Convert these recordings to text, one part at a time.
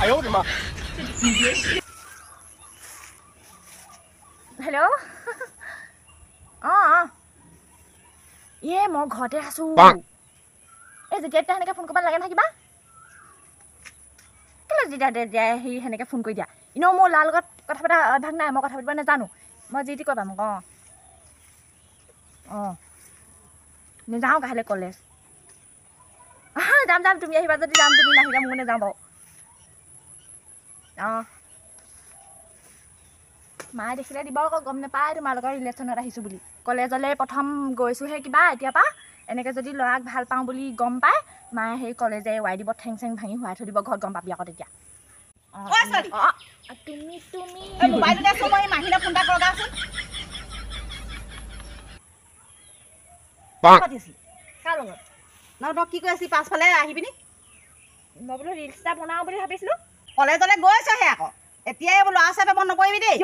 哎呦我的妈！你别吸。Hello。啊啊。耶，毛哥的叔。哎，姐姐，等下那个风哥把那个拿去吧。给了姐姐姐姐，嘿，那个风哥姐，你那么拉了个，个他妈的，他那毛哥他妈的哪弄？毛姐姐过来毛哥。哦，你咋个还来过来？啊，咱们咱们准备去吧，这咱们准备来去，咱们我们来咱们包。মায়ে দেখিলে দিব আকৌ গম নাপায় তোমালোকৰ ৰিলেশ্যন আহিছোঁ বুলি কলেজলৈ প্ৰথম গৈছোঁহে কিবা এতিয়াৰ পৰা এনেকৈ যদি ল'ৰাক ভাল পাওঁ বুলি গম পায় মায়ে সেই কলেজে ৱাই দিব ঠেং চেং ভাঙি শুৱাই থৈ দিব ঘৰত গম পাবি আকৌ তেতিয়া মই বোলো ৰিলচ বনাওঁ বুলি ভাবিছিলোঁ কলেজলে গৈছহে আকৌ এতিয়াই বোলো আছে পাব নকৰিবি দেই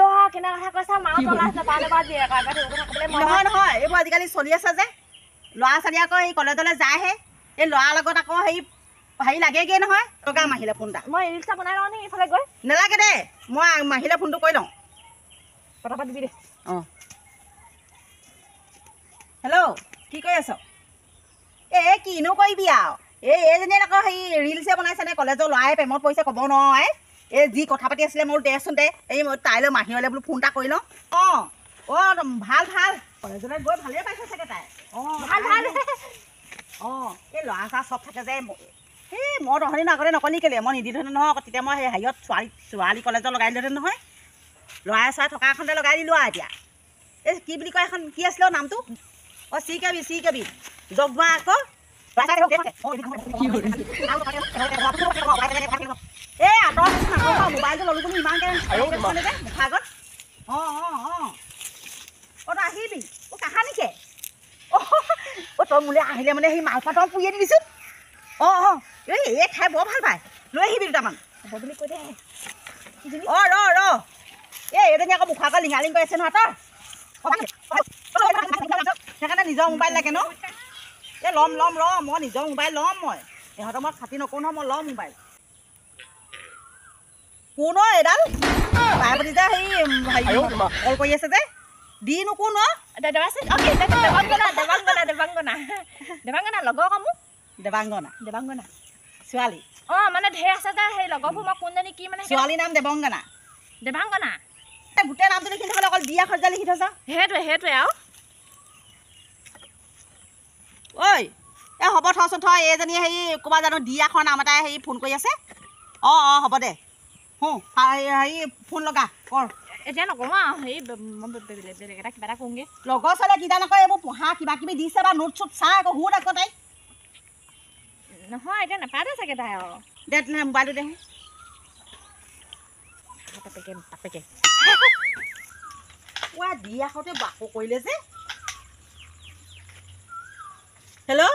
নহয় নহয় এইবোৰ আজিকালি চলি আছে যে ল'ৰা ছোৱালী আকৌ এই কলেজলৈ যায়হে এই ল'ৰাৰ লগত আকৌ হেৰি হেৰি লাগেগৈ নহয় কাম আহিলে ফোন এটা মই ৰিক্সা বনাই লওঁ এইফালে গৈ নেলাগে দেই মই মাহিলে ফোনটো কৰি লওঁ কথা পাতিবি দেই অঁ হেল্ল' কি কৰি আছ এ কিনো কৰিবি আৰু এই এইজনী আকৌ হেৰি ৰিলছে বনাইছেনে কলেজৰ ল'ৰাই প্ৰেমত পৰিছে ক'ব নোৱাৰে এই যি কথা পাতি আছিলে মোৰ দেচোন দে এই তাইলৈ মাহীলৈ বোলো ফোন এটা কৰি লওঁ অঁ অঁ ভাল ভাল কলেজলৈ গৈ ভালেই পাইছে চাগে তাই অঁ ভাল ভাল অঁ এই ল'ৰা চৰা চব থাকে যে সেই মই তহঁতি নহয় আগতে নকলি কেলে মই নিদিলোহেঁতেন নহয় আকৌ তেতিয়া মই সেই হেৰিয়ত ছোৱালী ছোৱালী কলেজত লগাই দিলোহেঁতেন নহয় ল'ৰাই চৰাই থকা এখনতে লগাই দিলোঁ আৰু এতিয়া এই কি বুলি কয় এখন কি আছিলে নামটো অঁ চি কেবি চি কেবি জগোৱা আকৌ তই মোলে আহিলে মানে সেই মালপাত পুৰিয়ে দি দিছো অঁ অঁ এই এই খাই বৰ ভাল পায় লৈ আহিবি দুটামান বদলি কৈ দে অ ৰ ৰ এই এজনী আকৌ মুখাকৈ লিঙালিং কৰি আছে নহয় তই সেইকাৰণে নিজৰ মোবাইল লাগে ন এ লম লম ৰ মই নিজৰ মোবাইল ল'ম মই ইহঁতৰ মই খাতি নকৰোঁ নহয় মই ল'ম মোবাইল কোন এইডাল বাই যে হেৰি হেৰি কল কৰি আছে যে দি নকৰোঁ ন দেৱাংগনা লগৰ কামো দেৱাংগনা দেৱাংগনা ছোৱালী অঁ মানে ঢেৰ আছে যে সেই লগৰবোৰ মই কোনজনী কি মানে ছোৱালীৰ নাম দেৱাংগনা দেৱাংগনা গোটেই নামটো লিখি থ'লে অকল বিয়া খৰ্চা লিখি থৈছ সেইটোৱে সেইটোৱে আৰু ঐ এই হ'ব থচোন থ এইজনীয়ে হেৰি ক'ৰবাত জানো দিয়াখন নাম এটাই হেৰি ফোন কৰি আছে অ অ হ'ব দে শুন হেৰি ফোন লগা কৰ এতিয়া নকওঁ আৰু হেৰি বেলেগ বেলেগ এটা কিবা এটা কওঁগৈ লগৰ ছোৱালীয়ে কিবা নকয় এইবোৰ পঢ়া কিবা কিবি দিছে বা নোট চোট চা আকৌ শুন আকৌ তাই নহয় এতিয়া নাপাতে চাগে তাই আৰু দে তেনেহ'লে মোবাইলটো দেহোঁ পাপেকে পাপেকে কোৱা দিয়াখতে বাকো কৰিলে যে হেল্ল'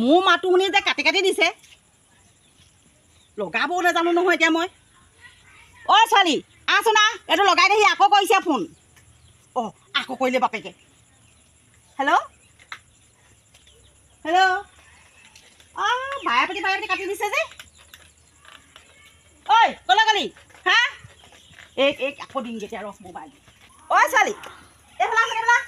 মোৰ মাতটো শুনি যে কাটি কাটি দিছে লগাব নাজানো নহয় এতিয়া মই অ' ছোৱালী আচোনা এইটো লগাই দেহি আকৌ কৰিছে ফোন অ আকৌ কৰিলে বাপেকে হেল্ল' হেল্ল' অঁ ভায়া পাতি ভায়া পাতি কাটি দিছে যে ঐ ক'লা গলি হা এক এক আকৌ দিম যেতিয়া ৰস মোবাইল অ' ছোৱালী এইফালে আছে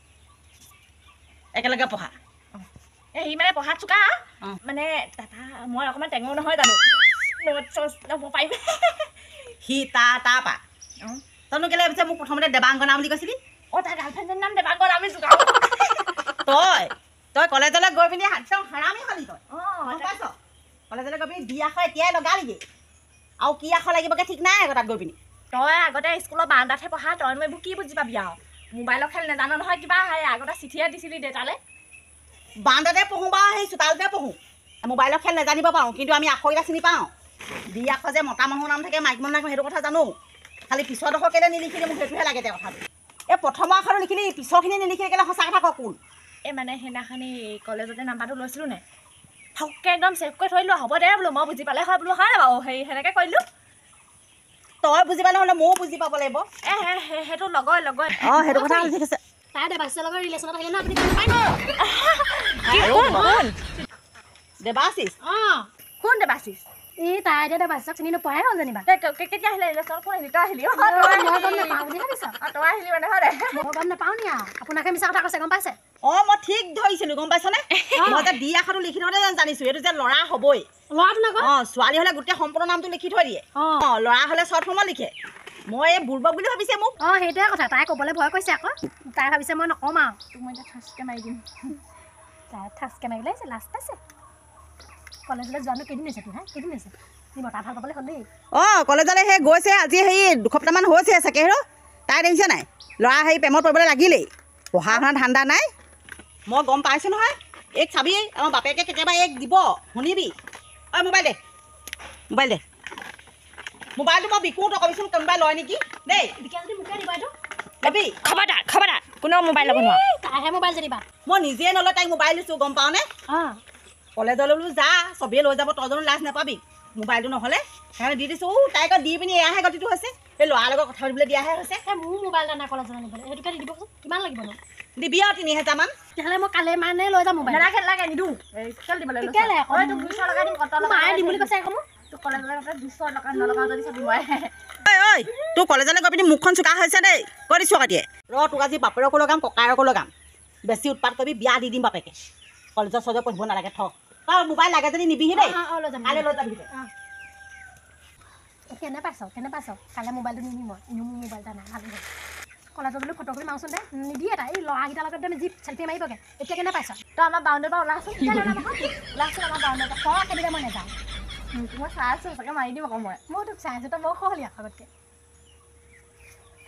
একেলগে পঢ়া এই সি মানে পঢ়াত চোকা মানে মই অকণমান টেঙো নহয় জানো পাৰিম সি তাৰ তাৰপা তনু কেলৈ পিছে মোক প্ৰথমতে দেৱাংগনা বুলি কৈছিলি অ তাৰ গাৰ্লফ্ৰেণ্ডৰ নাম দেৱাংগনা আমি চোকা তই তই কলেজলৈ গৈ পিনি হাত চাওঁ হাৰামী হ'লি তই অঁ কলেজলৈ গৈ পিনি বিয়া আখৰ এতিয়াই লগালিগৈ আৰু কি আখৰ লাগিবগৈ ঠিক নাই আকৌ গৈ পিনি তই আগতে স্কুলৰ বাৰাণ্ডাতহে পঢ়া তই মই এইবোৰ কি বুজি পাবি আৰু মোবাইলৰ খেল নেজানো নহয় কিবা সেই আগতে চিঠিয়ে দিছিলি দেউতালে বান্দতে পঢ়োঁ বা সেই চোতালতে পঢ়োঁ মোবাইলৰ খেল নেজানিব পাৰোঁ কিন্তু আমি আখৰ এটা চিনি পাওঁ দি আখৰ যে মতা মানুহৰ নাম থাকে মাইক মানুহ নাম সেইটো কথা জানো খালি পিছৰ ডোখৰ কেলে নিলিখিলে মোক সেইটোহে লাগে তেওঁ কথাটো এই প্ৰথমৰ আখৰ লিখিলি পিছৰখিনি নিলিখিলে কেলে সঁচা কথা কওঁ কোন এই মানে সেইদিনাখনি কলেজতে নাম্বাৰটো লৈছিলোঁ নে ফকে একদম চেভ কৰি থৈ দিলোঁ হ'ব দে বোলো মই বুজি পালে হয় বোলো হয় বাৰু সেই সেনেকৈ কৰিলোঁ তই বুজি পালে হ'লে ময়ো বুজি পাব লাগিব সেইটো লগৰ লগৰ অঁ সেইটো কথা ঠিক আছে তাৰ দেৱাশিষৰ লগত ৰিলেশ্যনত আহিলে ন আপুনি দেৱাশিষ অঁ কোন দেৱাশিষ এই তাই এতিয়া দেৱাশিষক চিনি নোপোৱাই হ'ল জানিবা কেতিয়া আহিলে ৰিলেশ্যনত কোন আহিলি তই আহিলি অঁ তই আহিলি মানে হয় মই গম নাপাওঁ নি আৰু আপোনাকে মিছা কথা কৈছে গম পাইছে অ মই ঠিক ধৰিছিলো গম পাইছনে মই দি আশাটো লিখি থওঁতে জানিছো এইটো যে লৰা হবই লৰাটো নাকয় অ ছোৱালী হলে গোটেই সম্পূৰ্ণ নামটো লিখি থৈ দিয়ে অ লৰা হলে শ্বৰ্ট ফৰ্মত লিখে মই এই বুৰ্বক বুলি ভাবিছে মোক অ সেইটোৱে কথা তাই কবলৈ ভয় কৈছে আকৌ তাই ভাবিছে মই নকম আৰু তোক মই থাচকে মাৰি দিম তাই থাচকে মাৰিলে আহিছে লাষ্ট পাইছে কলেজলৈ যোৱানো কেইদিন হৈছে তোৰ হা কেইদিন হৈছে সি বতাহ ভাল পাবলৈ হ'লেই অ কলেজলৈ সেই গৈছে আজি সেই দুসপ্তাহমান হৈছে চাকে হেৰি তাই দেখিছে নাই ল'ৰা হেৰি প্ৰেমত পৰিবলৈ লাগিলেই পঢ়া শুনা ঠাণ্ডা নাই মই গম পাইছোঁ নহয় এক চাবি আমাৰ বাপেকে কেতিয়াবা এক দিব শুনিবি অই মোবাইল দে মোবাইল দে মোবাইলটো মই বিকো তই কবিচোন কোনোবাই লয় নেকি দেই কবি খবৰ দা খবৰ দা কোনেও মোবাইল ল'ব নোৱাৰে মোবাইল জানিবা মই নিজে নলয় তাইক মোবাইল দিছোঁ গম পাওঁনে কলেজলৈ বোলো যা চবেই লৈ যাব তজনো লাজ নাপাবি মোবাইলটো নহ'লে সেইকাৰণে দি দিছো দিছোঁ তাইক দি পিনি এয়াহে গতিটো হৈছে এই ল'ৰাৰ লগত কথা পাতিবলৈ দিয়াহে হৈছে মোৰ মোবাইল দানা কলেজলৈ নিবলৈ সেইটোকে দি দিবচোন কিমান লাগিব দিবি আৰু তিনি হেজাৰমান তেতিয়াহ'লে মুখখন চোকা হৈছে দেই কৈ দিছোঁ আকৌ ৰ তোক আজি বাপেকো লগাম ককায়কো লগাম বেছি উৎপাত কৰিবি বিয়া দি দিম বাপেকে কলেজৰ চলেজত পঢ়িব নালাগে থ মোবাইল লাগে যদি নিবিহি দেই কেনে পাইছ কেনে পাইছ কাইলৈ মোবাইলটো নিনি মই মোবাইল এটা কলেজত বোলো ফটোকপি মাৰোচোন দে নিদিয়ে তাই এই ল'ৰাকেইটাৰ লগত তুমি জীপ চেল্ফি মাৰিবগৈ এতিয়া কেনে পাইছ তই আমাৰ বাউণ্ডৰ পৰা ওলাইছোঁ ওলাচোন আমাৰ বাউণ্ডৰ পৰা সৰহ কেনেকৈ মই নাযাওঁ মই চাই আছোঁ চাগে মাৰি দিম আকৌ মই মই তোক চাই আছোঁ তই বৰ খহলি আগতকৈ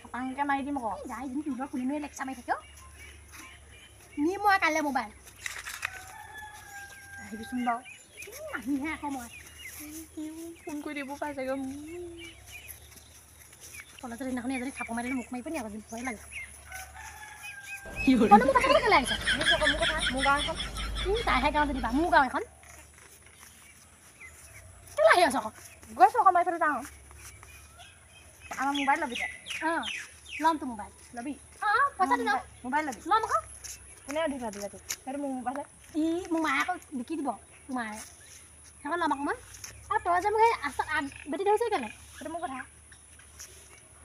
খাপাংকৈ মাৰি দিম আকৌ যাই যদি তোৰ খুলি নুই লেকচাৰ মাৰি থাকিও নি মই কাইলৈ মোবাইল আহিবিচোন বাৰু আহিহে আকৌ মই ফোন কৰি দিব পাৰ চাগে তলত দিনাখন এজনী থাপ মাৰিলে মুখ মাৰিব নি আকৌ ভয় লাগে তাইহে গাঁও যদি মোৰ গাঁও এখন কেলে আহি আছ আকৌ গৈছো আকৌ মাৰি ফেলে যাওঁ আমাৰ মোবাইল ল'বি তাই ল'ম তোৰ মোবাইল ল'বি মোবাইল ল'বি ল'ম আকৌ কোনে সুধিবা দিলে তোক সেইটো মোৰ মোবাইলে ই মোৰ মায়ে আকৌ বিকি দিব তোৰ মায়ে সেইখন ল'ম আকৌ মই আৰু তই যে মোক সেই আছে বেটি ধৰিছে কেলে সেইটো মোৰ কথা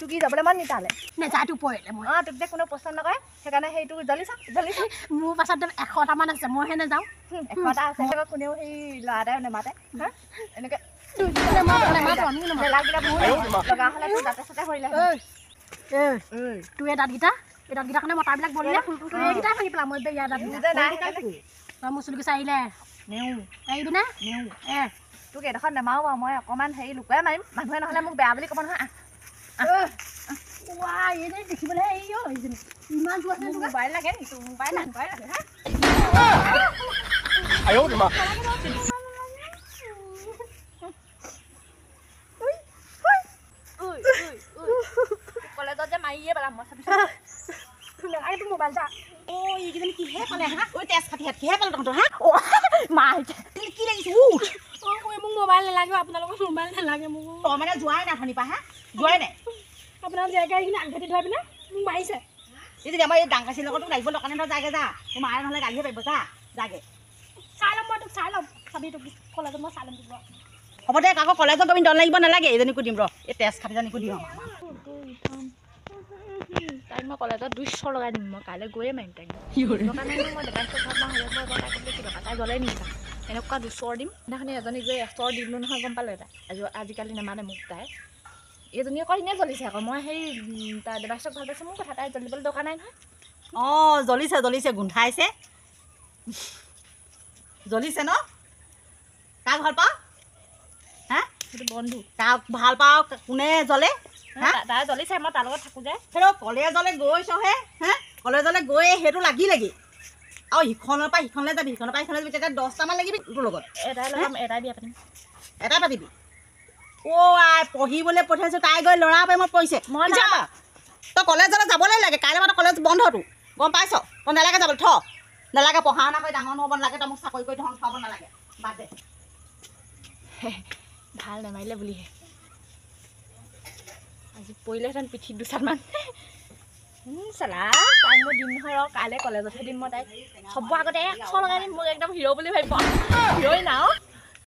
তুকি যাবলৈ মান নিতালে নেযায় তোৰ পৰিলে মই অঁ তোক দে কোনো পচন্দ নকৰে সেইকাৰণে সেইটো জ্বলিছা জ্বলিছা মোৰ পাছত এশটামান আছে মইহে নাযাওঁ এশটা আছে সেইবাৰ কোনেও সেই ল'ৰা এটাই নেমাতে এনেকে তোৰ এই দাঁতকেইটা এই দাঁতকেইটা কাৰণে মতাবিলাক বনিলে ফুলটো তোৰ এইকেইটা ভাঙি পেলাম মই এতিয়া ইয়াৰ দাঁতকেইটা মোৰ চুলিকোচা আহিলে পাৰিবিনে তোক এইডোখৰত নেমাৰো বাৰু মই অকমান হেৰি লুকুৱাই মাৰিম মানুহে নহ'লে মোক বেয়া বুলি ক'ব নহয় মোক মোবাইল নালাগে আপোনালোকৰ মোবাইল নালাগে মোক তই মানে যোৱাই নাই শুনিবা হা যোৱাই নাই আপোনাৰ জেগাখিনি আগবাঢ়ি থোৱা পিনে মোক মাৰিছে এইজনী আমাৰ এই ডাংকাচি লগত তোক লাগিব দোকানে ধৰ যাগে যা তোৰ মায়ে নহ'লে গালিহে পাৰিব যা যাগে চাই ল'ম মই তোক চাই ল'ম চাবি তোক কলেজত মই চাই ল'ম দিব হ'ব দে আকৌ কলেজত গৈ ডল লাগিব নালাগে এইজনীকো দিম ৰ এই তেজ খাটিজনীকো দিম তাইক মই কলেজত দুইশ লগাই দিম মই কাইলৈ গৈয়ে মাৰিম তাইক তাই জ্বলাই নিম তাই এনেকুৱা দুশৰ দিম সেইদিনাখনি এজনী গৈ এশৰ দিলোঁ নহয় গম পালোঁ এটা আজিকালি নামানে মোক তাই এইজনীয়ে কৰিনে জ্বলিছে আকৌ মই সেই তাৰ দেবাচক ভাল পাইছোঁ মোৰ কথা তাই জ্বলিবলৈ দৰকাৰ নাই নহয় অঁ জ্বলিছে জ্বলিছে গোন্ধাইছে জ্বলিছে ন কাক ভাল পাওঁ হা বন্ধু কাক ভাল পাওঁ কোনে জ্বলে তাই জ্বলিছে মই তাৰ লগত থাকোঁ যে সেইটো কলেজলৈ গৈছহে হা কলেজলৈ গৈয়ে সেইটো লাগি লাগি আৰু সিখনৰ পৰা সিখনলৈ যাবি সিখনৰ পৰা সিখনলৈ যাবি তেতিয়া দহটামান লাগিবি তোৰ লগত এটাই লগাম এটাই বিয়া পাতিম এটাই পাতিবি কোৱাই পঢ়িবলৈ পঠিয়াইছোঁ তাই গৈ ল'ৰা প্ৰেমত পৰিছে মই যাবা তই কলেজলৈ যাবলৈ লাগে কাইলৈ মানে কলেজ বন্ধটো গম পাইছ তই নালাগে যাবলৈ থ নালাগে পঢ়া শুনা কৰি ডাঙৰ হ'ব নালাগে তই মোক চাকৰি কৰি ধন খুৱাব নালাগে বাদ দে ভাল নেমাৰিলে বুলিহে আজি পৰিলেহেঁতেন পিঠিত দুচাতমান চালা টাইম মই দিম নহয় ৰ কাইলৈ কলেজতহে দিম মই তাইক চবৰ আগতে এশ লগাই দিম মোক একদম হিৰ' বুলি ভাবিব হিৰ'ই নাও